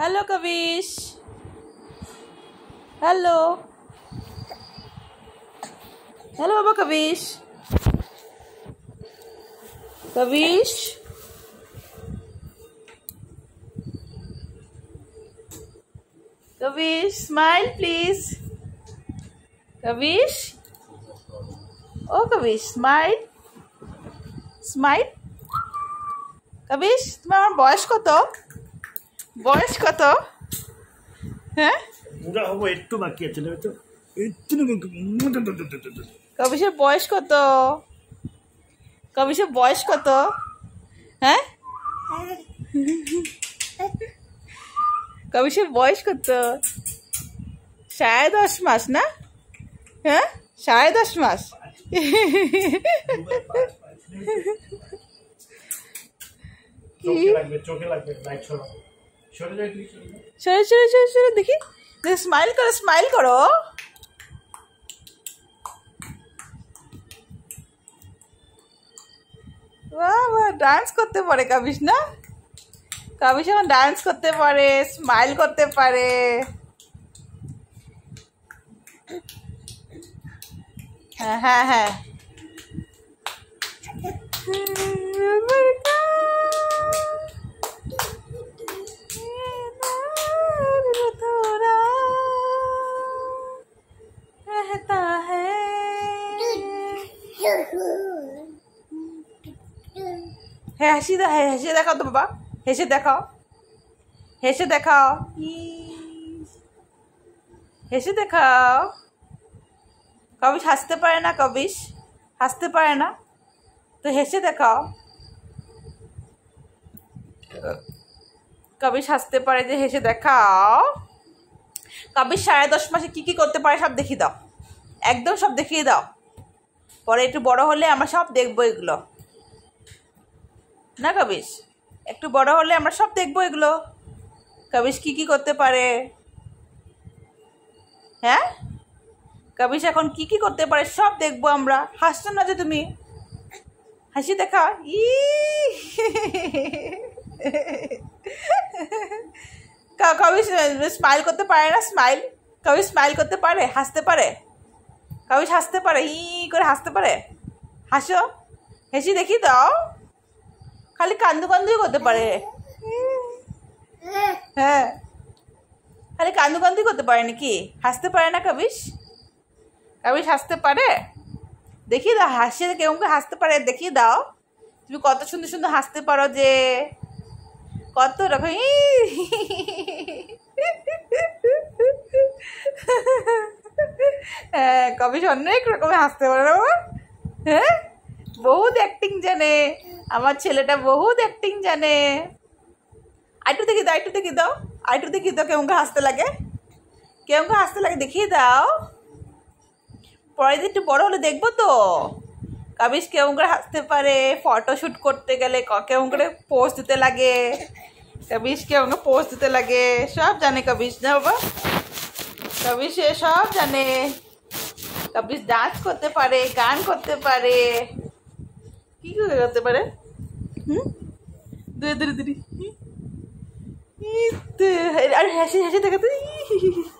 Hello Kavish hello hello बाबा Kavish Kavish Kavish smile please Kavish ओ Kavish smile smile smile Kavish তোমার বয়স तो? বয়স কত হ্যাঁ বুড়া হবো একটু বাকি আছে তো একটু কবিশের বয়স কত কবিশের বয়স কত হ্যাঁ কবিশের বয়স কত সাড়ে দশ মাস না হ্যাঁ সাড়ে দশ মাস চোখে লাগবে চোখে লাগবে चलो चलो चलो चलो देखिए स्माइल करो स्माइल करो वाह वाह डांस करते पड़े कभी ना कभी से डांस करते पड़े स्माइल करते पड़े हाँ हाँ हाँ হ্যাঁ হাসি হেসে দেখাও তো বাবা হেসে দেখাও হেসে দেখাও হেসে দেখাও কবিশ হাসতে পারে না কবিশ হাসতে পারে না তো হেসে দেখাও কবিশ হাসতে পারে যে হেসে দেখাও কবিশ সাড়ে দশ মাসে কী কী করতে পারে সব দেখিয়ে দাও একদম সব দেখিয়ে দাও পরে একটু বড় হলে আমরা সব দেখবো এগুলো না কবিশ একটু বড় হলে আমরা সব দেখবো এগুলো কবিশ কি কি করতে পারে হ্যাঁ কবিশ এখন কি কি করতে পারে সব দেখবো আমরা হাসছো না যে তুমি হাসি দেখা ই কবি স্মাইল করতে পারে না স্মাইল কবি স্মাইল করতে পারে হাসতে পারে কবি হাসতে পারে ই করে হাসতে পারে হাসো হেসি দেখি দাও খালি কান্দু কান্দুই করতে পারে হ্যাঁ খালি কান্দু কান্দুই করতে পারে নাকি হাসতে পারে না কাবিশ কাবিশ হাসতে পারে দেখিয়ে দাও হাসিয়ে কেমন করে হাসতে পারে দেখিয়ে দাও তুমি কত সুন্দর সুন্দর হাসতে পারো যে কত রকম হ্যাঁ কবি অনেক রকমের হাসতে পারো হ্যাঁ বহুত অ্যাক্টিং জানে আমার ছেলেটা বহুত অ্যাক্টিং জানে আইটু দেখি দাও আইটু দেখি দাও আইটু দেখি দাও কেমনকে হাসতে লাগে কেমনকে হাসতে লাগে দেখিয়ে দাও পরে একটু বড় হলে দেখবো তো কাবিস কেমন করে হাসতে পারে ফটোশ্যুট করতে গেলে কেমন করে পোস্ট দিতে লাগে কবিশ কেমন পোস্ট দিতে লাগে সব জানে কাবিস না বাবা কাবিস সব জানে কাবিস ডান্স করতে পারে গান করতে পারে কি করে করতে পারে হুম দুয়ে দূরে দূরে আর হেসে হেসে দেখাতে